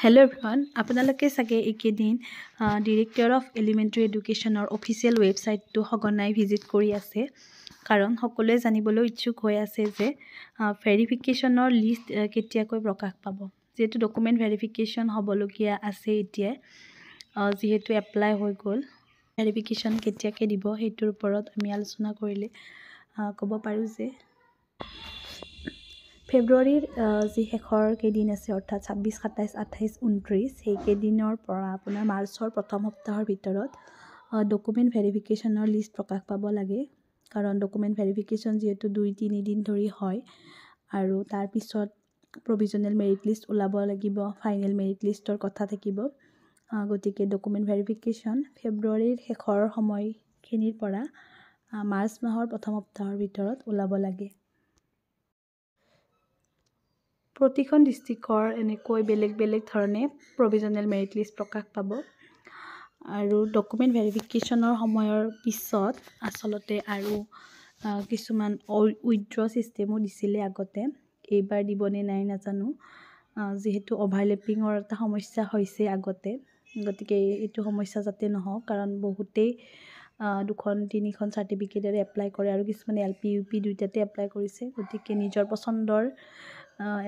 hello' everyone আপোনালোকে চাগে এইকেইদিন ডিৰেক্টৰ অফ এলিমেণ্টেৰী এডুকেশ্যনৰ অফিচিয়েল ৱেবছাইটটো সঘনাই ভিজিট কৰি আছে কাৰণ সকলোৱে জানিবলৈ ইচ্ছুক হৈ আছে যে ভেৰিফিকেশ্যনৰ লিষ্ট কেতিয়াকৈ প্ৰকাশ পাব যিহেতু ডকুমেণ্ট ভেৰিফিকেশ্যন হ'বলগীয়া আছে এতিয়া যিহেতু এপ্লাই হৈ গ'ল ভেৰিফিকেশ্যন কেতিয়াকৈ দিব সেইটোৰ ওপৰত আমি আলোচনা কৰিলে ক'ব পাৰোঁ যে ফেব্ৰুৱাৰীৰ যি শেষৰ কেইদিন আছে অৰ্থাৎ ছাব্বিছ সাতাইছ আঠাইছ ঊনত্ৰিছ সেইকেইদিনৰ পৰা আপোনাৰ মাৰ্চৰ প্ৰথম সপ্তাহৰ ভিতৰত ডকুমেণ্ট ভেৰিফিকেশ্যনৰ লিষ্ট প্ৰকাশ পাব লাগে কাৰণ ডকুমেণ্ট ভেৰিফিকেশ্যন যিহেতু দুই তিনিদিন ধৰি হয় আৰু তাৰপিছত প্ৰভিজনেল মেৰিট লিষ্ট ওলাব লাগিব ফাইনেল মেৰিট লিষ্টৰ কথা থাকিব গতিকে ডকুমেণ্ট ভেৰিফিকেশ্যন ফেব্ৰুৱাৰীৰ শেষৰ সময়খিনিৰ পৰা মাৰ্চ মাহৰ প্ৰথম সপ্তাহৰ ভিতৰত ওলাব লাগে প্ৰতিখন ডিষ্ট্ৰিক্টৰ এনেকৈ বেলেগ বেলেগ ধৰণে প্ৰভিজনেল মেৰিট লিষ্ট প্ৰকাশ পাব আৰু ডকুমেণ্ট ভেৰিফিকেশ্যনৰ সময়ৰ পিছত আচলতে আৰু কিছুমান উইড্ৰ ছিষ্টেমো দিছিলে আগতে এইবাৰ দিবনে নাই নাজানো যিহেতু অভাৰলেপিঙৰ এটা সমস্যা হৈছে আগতে গতিকে এইটো সমস্যা যাতে নহওক কাৰণ বহুতেই দুখন তিনিখন চাৰ্টিফিকেটেৰে এপ্লাই কৰে আৰু কিছুমানে এল পি ইউ পি দুইটাতে এপ্লাই কৰিছে গতিকে নিজৰ পচন্দৰ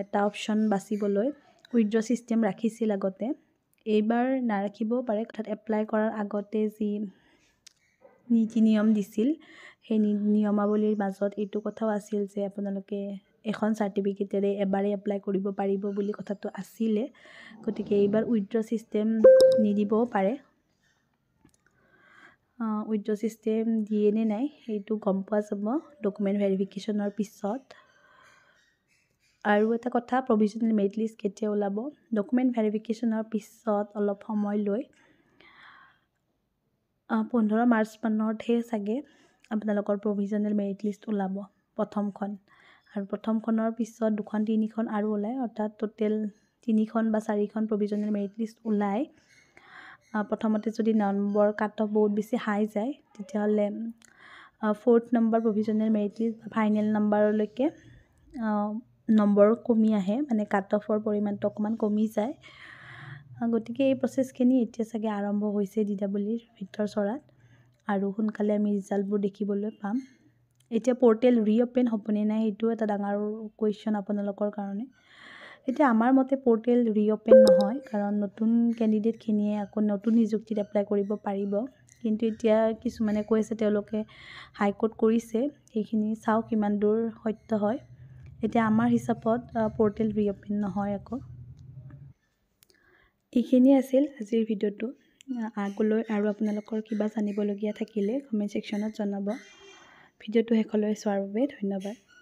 এটা অপশ্যন বাচিবলৈ উইড্ৰ ছিষ্টেম ৰাখিছিল আগতে এইবাৰ নাৰাখিবও পাৰে অৰ্থাৎ এপ্লাই কৰাৰ আগতে যি নীতি নিয়ম দিছিল সেই নিয়মাৱলীৰ মাজত এইটো কথাও আছিল যে আপোনালোকে এখন চাৰ্টিফিকেটেৰে এবাৰেই এপ্লাই কৰিব পাৰিব বুলি কথাটো আছিলে গতিকে এইবাৰ উইড্ৰ ছিষ্টেম নিদিবও পাৰে উইড্ৰ ছিষ্টেম দিয়ে নে নাই সেইটো গম পোৱা যাব ডকুমেণ্ট ভেৰিফিকেশ্যনৰ পিছত আৰু এটা কথা প্ৰভিজনেল মেৰিট লিষ্ট কেতিয়া ওলাব ডকুমেণ্ট ভেৰিফিকেশ্যনৰ পিছত অলপ সময় লৈ পোন্ধৰ মাৰ্চ মাৰ্চমানতহে চাগে আপোনালোকৰ প্ৰভিজনেল মেৰিট লিষ্ট ওলাব প্ৰথমখন আৰু প্ৰথমখনৰ পিছত দুখন তিনিখন আৰু ওলায় অৰ্থাৎ ট'টেল তিনিখন বা চাৰিখন প্ৰভিজনেল মেৰিট লিষ্ট ওলায় প্ৰথমতে যদি নম্বৰ কাট অফ বহুত বেছি হাই যায় তেতিয়াহ'লে fourth number provisional merit list বা ফাইনেল নম্বৰলৈকে নম্বৰ কমি আহে মানে কাট অফৰ পৰিমাণটো অকণমান কমি যায় গতিকে এই প্ৰচেছখিনি এতিয়া চাগে আৰম্ভ হৈছে ডি ভিতৰ চৰাত আৰু সোনকালে আমি ৰিজাল্টবোৰ দেখিবলৈ পাম এতিয়া পৰ্টেল ৰিঅ'পেন অ'পেন হ'বনে নাই সেইটো এটা ডাঙৰ কুৱেশ্যন আপোনালোকৰ কাৰণে এতিয়া আমাৰ মতে পৰ্টেল ৰিঅ'পেন নহয় কাৰণ নতুন কেণ্ডিডেটখিনিয়ে আকৌ নতুন নিযুক্তিত এপ্লাই কৰিব পাৰিব কিন্তু এতিয়া কিছুমানে কৈ আছে তেওঁলোকে হাইকোৰ্ট কৰিছে সেইখিনি চাওঁ কিমান দূৰ সত্য হয় এতিয়া আমাৰ হিচাপত পৰ্টেল ৰিঅ'পেন নহয় আকৌ এইখিনিয়ে আছিল আজিৰ ভিডিঅ'টো আগলৈ আৰু আপোনালোকৰ কিবা জানিবলগীয়া থাকিলে কমেণ্ট ছেকশ্যনত জনাব ভিডিঅ'টো শেষলৈ চোৱাৰ বাবে ধন্যবাদ